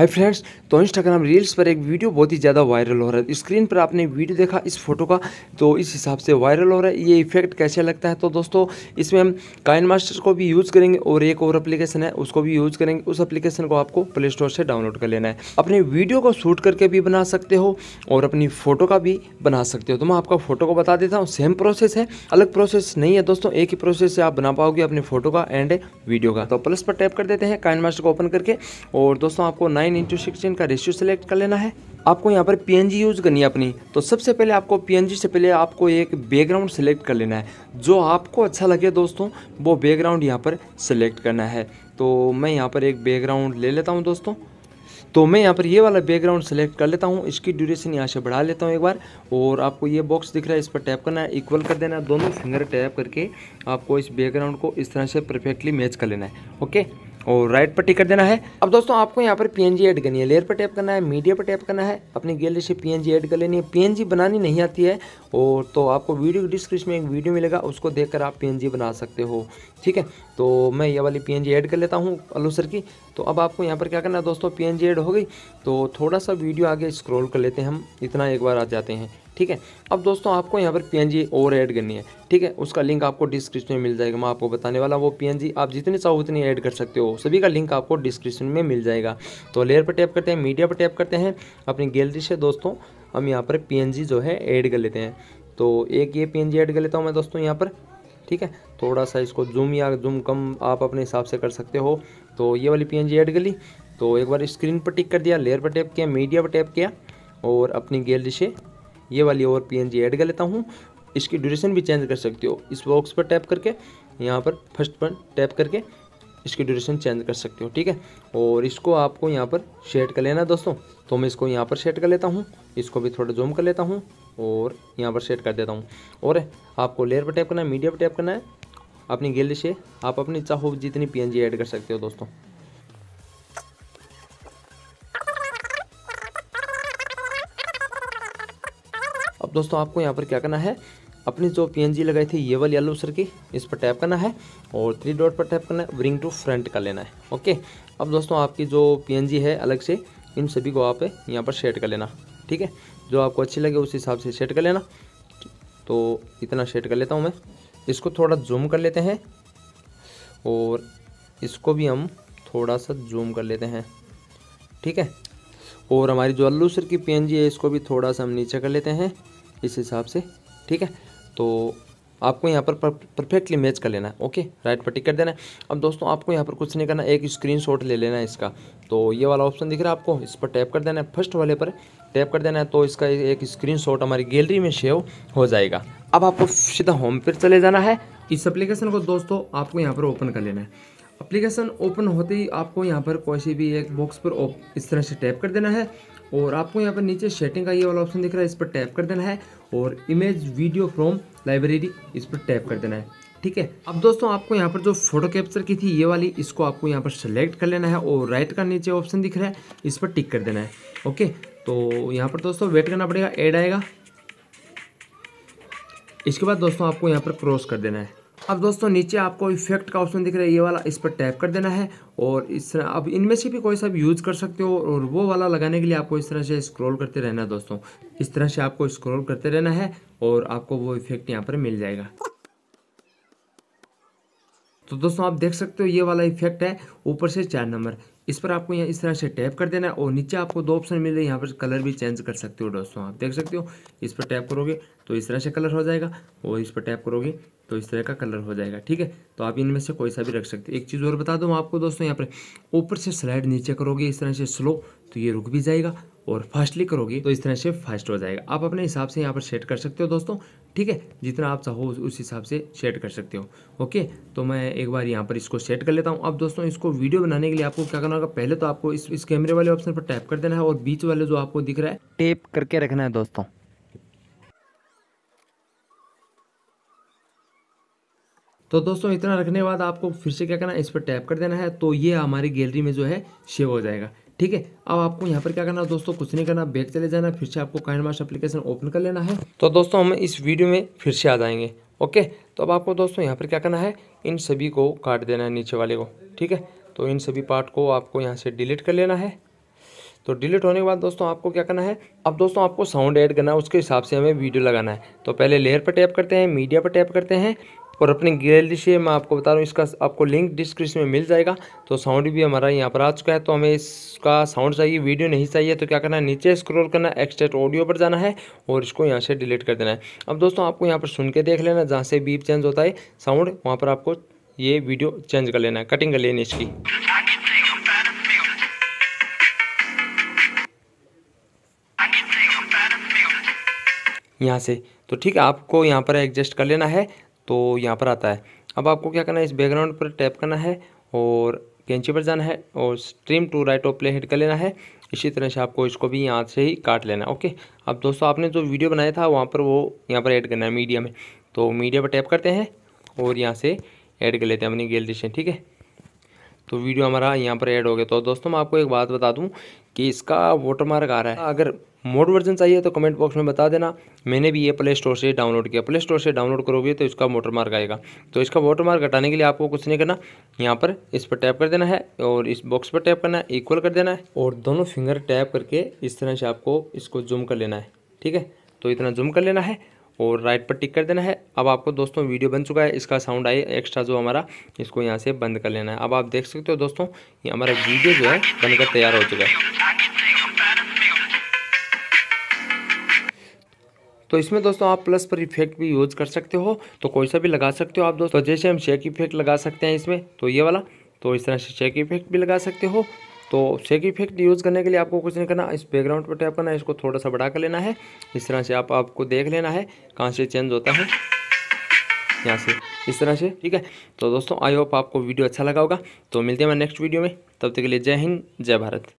हाय friends तो Instagram reels पर एक वीडियो बहुत ही ज़्यादा वायरल हो रहा है स्क्रीन पर आपने वीडियो देखा इस फोटो का तो इस हिसाब से वायरल हो रहा है ये इफेक्ट कैसे लगता है तो दोस्तों इसमें हम काइन मास्टर को भी यूज़ करेंगे और एक और एप्लीकेशन है उसको भी यूज़ करेंगे उस एप्लीकेशन को आपको प्ले स्टोर से डाउनलोड कर लेना है अपने वीडियो को शूट करके भी बना सकते हो और अपनी फ़ोटो का भी बना सकते हो तो मैं आपका फ़ोटो को बता देता हूँ सेम प्रोसेस है अलग प्रोसेस नहीं है दोस्तों एक ही प्रोसेस से आप बना पाओगे अपनी फ़ोटो का एंड वीडियो का तो प्लस पर टैप कर देते हैं काइन मास्टर को ओपन करके और दोस्तों आपको नाइन नाइन इंटू सिक्सटीन का रेशियो सेलेक्ट कर लेना है आपको यहाँ पर पीएनजी यूज़ करनी है अपनी तो सबसे पहले आपको पीएनजी से पहले आपको एक बैकग्राउंड सेलेक्ट कर लेना है जो आपको अच्छा लगे दोस्तों वो बैकग्राउंड यहाँ पर सेलेक्ट करना है तो मैं यहाँ पर एक बैकग्राउंड ले लेता हूँ दोस्तों तो मैं यहाँ पर ये वाला बैकग्राउंड सेलेक्ट कर लेता हूँ इसकी ड्यूरेशन यहाँ से बढ़ा लेता हूँ एक बार और आपको ये बॉक्स दिख रहा है इस पर टैप करना है इक्वल कर देना है दोनों फिंगर टैप करके आपको इस बैकग्राउंड को इस तरह से परफेक्टली मैच कर लेना है ओके और राइट पर टिक कर देना है अब दोस्तों आपको यहाँ पर पीएनजी ऐड करनी है लेयर पर टैप करना है मीडिया पर टैप करना है अपनी गैलरी से पीएनजी ऐड कर लेनी है पीएनजी बनानी नहीं आती है और तो आपको वीडियो डिस्क्रिप्शन में एक वीडियो मिलेगा उसको देखकर आप पीएनजी बना सकते हो ठीक है तो मैं ये वाली जी ऐड कर लेता हूँ अल्लू सर की तो अब आपको यहाँ पर क्या करना है दोस्तों जी ऐड हो गई तो थोड़ा सा वीडियो आगे स्क्रोल कर लेते हैं हम इतना एक बार आ जाते हैं ठीक है अब दोस्तों आपको यहाँ पर पी और ऐड करनी है ठीक है उसका लिंक आपको डिस्क्रिप्शन में मिल जाएगा मैं आपको बताने वाला वो पी आप जितने चाहो उतनी ऐड कर सकते हो सभी का लिंक आपको डिस्क्रिप्शन में मिल जाएगा तो लेयर पर टैप करते हैं मीडिया पर टैप करते हैं अपनी गैलरी से दोस्तों हम यहाँ पर पी जो है ऐड कर लेते हैं तो एक ये पी ऐड कर लेता हूँ मैं दोस्तों यहाँ पर ठीक है थोड़ा सा इसको जूम या जूम कम आप अपने हिसाब से कर सकते हो तो ये वाली पी ऐड कर ली तो एक बार स्क्रीन पर टिक कर दिया लेयर पर टैप किया मीडिया पर टैप किया और अपनी गैलरी से ये वाली और पीएनजी ऐड कर लेता हूँ इसकी ड्यूरेशन भी चेंज कर सकते हो इस बॉक्स पर टैप करके यहाँ पर फर्स्ट पर टैप करके इसकी ड्यूरेशन चेंज कर सकते हो ठीक है और इसको आपको यहाँ पर सेट कर लेना दोस्तों तो मैं इसको यहाँ पर सेट कर लेता हूँ इसको भी थोड़ा जूम कर लेता हूँ और यहाँ पर सेट कर देता हूँ और आपको लेयर पर टैप करना है मीडिया पर टैप करना है अपनी गैलरी से आप अपनी चाहो जितनी पीएनजी ऐड कर सकते हो दोस्तों अब दोस्तों आपको यहाँ पर क्या करना है अपनी जो पी लगाई थी ये वाली येलो सर की इस पर टैप करना है और थ्री डॉट पर टैप करना है विंग टू फ्रंट कर लेना है ओके अब दोस्तों आपकी जो पी है अलग से इन सभी को आप यहाँ पर सेट कर लेना ठीक है जो आपको अच्छी लगे उस हिसाब से सेट कर लेना तो इतना सेट कर लेता हूँ मैं इसको थोड़ा जूम कर लेते हैं और इसको भी हम थोड़ा सा जूम कर लेते हैं ठीक है और हमारी जो अल्लू सर की पी है इसको भी थोड़ा सा हम नीचे कर लेते हैं इस हिसाब से ठीक है तो आपको यहाँ पर परफेक्टली मैच कर लेना है ओके राइट पर टिक कर देना है अब दोस्तों आपको यहाँ पर कुछ नहीं करना एक स्क्रीनशॉट ले लेना है इसका तो ये वाला ऑप्शन दिख रहा है आपको इस पर टैप कर देना है फर्स्ट वाले पर टैप कर देना है तो इसका एक स्क्रीनशॉट हमारी गैलरी में सेव हो जाएगा अब आपको सीधा होम पर चले जाना है इस एप्लीकेशन को दोस्तों आपको यहाँ पर ओपन कर लेना है एप्लीकेशन ओपन होते ही आपको यहाँ पर कोई भी एक बॉक्स पर इस तरह से टैप कर देना है और आपको यहाँ पर नीचे सेटिंग का ये वाला ऑप्शन दिख रहा है इस पर टैप कर देना है और इमेज वीडियो फ्रॉम लाइब्रेरी इस पर टैप कर देना है ठीक है अब दोस्तों आपको यहाँ पर जो फोटो कैप्चर की थी ये वाली इसको आपको यहाँ पर सेलेक्ट कर लेना है और राइट का नीचे ऑप्शन दिख रहा है इस पर टिक कर देना है ओके तो यहाँ पर दोस्तों वेट करना पड़ेगा एड आएगा इसके बाद दोस्तों आपको यहाँ पर क्रॉस कर देना है अब दोस्तों नीचे आपको इफेक्ट का ऑप्शन दिख रहा है ये वाला इस पर टैप कर देना है और इस तरह अब इनमें से भी कोई सा भी यूज़ कर सकते हो और वो वाला लगाने के लिए आपको इस तरह से स्क्रॉल करते रहना है दोस्तों इस तरह से आपको स्क्रॉल करते रहना है और आपको वो इफेक्ट यहाँ पर मिल जाएगा तो दोस्तों आप देख सकते हो ये वाला इफेक्ट है ऊपर से चार नंबर इस पर आपको यहाँ इस तरह से टैप कर देना है और नीचे आपको दो ऑप्शन मिले यहाँ पर कलर भी चेंज कर सकते हो दोस्तों आप देख सकते हो इस पर टैप करोगे तो इस तरह से कलर हो जाएगा और इस पर टैप करोगे तो इस तरह का कलर हो जाएगा ठीक है तो आप इनमें से कोई सा भी रख सकते हो एक चीज़ और बता दूँ आपको दोस्तों यहाँ पर ऊपर से स्लाइड नीचे करोगे इस तरह से स्लो तो ये रुक भी जाएगा और फास्टली करोगे तो इस तरह से फास्ट हो जाएगा आप अपने हिसाब से यहाँ पर सेट कर सकते हो दोस्तों ठीक है जितना आप चाहो उस हिसाब से सेट कर सकते हो ओके तो मैं एक बार यहाँ पर इसको सेट कर लेता हूँ अब दोस्तों इसको वीडियो बनाने के लिए आपको क्या करना होगा पहले तो आपको इस, इस कैमरे वाले ऑप्शन पर टैप कर देना है और बीच वाले जो आपको दिख रहा है टेप करके रखना है दोस्तों तो दोस्तों इतना रखने के बाद आपको फिर से क्या करना है इस पर टैप कर देना है तो ये हमारी गैलरी में जो है शेव हो जाएगा ठीक है अब आपको यहाँ पर क्या करना है दोस्तों कुछ नहीं करना बैक चले जाना फिर से आपको काइन मार्च अप्लीकेशन ओपन कर लेना है तो दोस्तों हम इस वीडियो में फिर से आ जाएंगे ओके तो अब आपको दोस्तों यहाँ पर क्या करना है इन सभी को काट देना है नीचे वाले को ठीक है तो इन सभी पार्ट को आपको यहाँ से डिलीट कर लेना है तो डिलीट होने के बाद दोस्तों आपको क्या करना है अब दोस्तों आपको साउंड ऐड करना है उसके हिसाब से हमें वीडियो लगाना है तो पहले लेयर पर टैप करते हैं मीडिया पर टैप करते हैं और अपनी गैलरी से मैं आपको बता रहा हूँ इसका आपको लिंक डिस्क्रिप्शन में मिल जाएगा तो साउंड भी हमारा यहाँ पर आ चुका है तो हमें इसका साउंड चाहिए वीडियो नहीं चाहिए तो क्या करना है नीचे स्क्रॉल करना एक्सटेट ऑडियो पर जाना है और इसको यहाँ से डिलीट कर देना है अब दोस्तों आपको यहाँ पर सुन के देख लेना जहाँ से बीप चेंज होता है साउंड वहाँ पर आपको ये वीडियो चेंज कर लेना है कटिंग कर लेनी इसकी यहाँ से तो ठीक है आपको यहाँ पर एडजस्ट कर लेना है तो यहाँ पर आता है अब आपको क्या करना है इस बैकग्राउंड पर टैप करना है और कैंची पर जाना है और stream to right of play hit कर लेना है इसी तरह से आपको इसको भी यहाँ से ही काट लेना है ओके अब दोस्तों आपने जो वीडियो बनाया था वहाँ पर वो यहाँ पर ऐड करना है मीडिया में तो मीडिया पर टैप करते हैं और यहाँ से ऐड कर लेते हैं अपनी गैलरी से ठीक है तो वीडियो हमारा यहाँ पर ऐड हो गया तो दोस्तों मैं आपको एक बात बता दूँ कि इसका वाटर मार्क आ रहा है अगर मोड वर्जन चाहिए तो कमेंट बॉक्स में बता देना मैंने भी ये प्ले स्टोर से डाउनलोड किया प्ले स्टोर से डाउनलोड करोगे तो इसका मोटरमार्क मार्क आएगा तो इसका वोटर मार्क हटाने के लिए आपको कुछ नहीं करना यहाँ पर इस पर टैप कर देना है और इस बॉक्स पर टैप करना है इक्वल कर देना है और दोनों फिंगर टैप करके इस तरह से आपको इसको जूम कर लेना है ठीक है तो इतना जूम कर लेना है और राइट पर टिक कर देना है अब आपको दोस्तों वीडियो बन चुका है इसका साउंड आए एक्स्ट्रा जो हमारा इसको यहाँ से बंद कर लेना है अब आप देख सकते हो दोस्तों ये हमारा वीडियो जो है बनकर तैयार हो चुका है तो इसमें दोस्तों आप प्लस पर इफेक्ट भी यूज कर सकते हो तो कोई सा भी लगा सकते हो आप दोस्तों तो जैसे हम शेक इफेक्ट लगा सकते हैं इसमें तो ये वाला तो इस तरह से शेक इफेक्ट भी लगा सकते हो तो शेक इफेक्ट यूज़ करने के लिए आपको कुछ नहीं करना इस बैकग्राउंड पर टैप करना है इसको थोड़ा सा बढ़ा कर लेना है इस तरह से आप आपको देख लेना है कहाँ से चेंज होता है यहाँ से इस तरह से ठीक है तो दोस्तों आई होप आपको वीडियो अच्छा लगा होगा तो मिलते हैं मैं नेक्स्ट वीडियो में तब तक के लिए जय हिंद जय भारत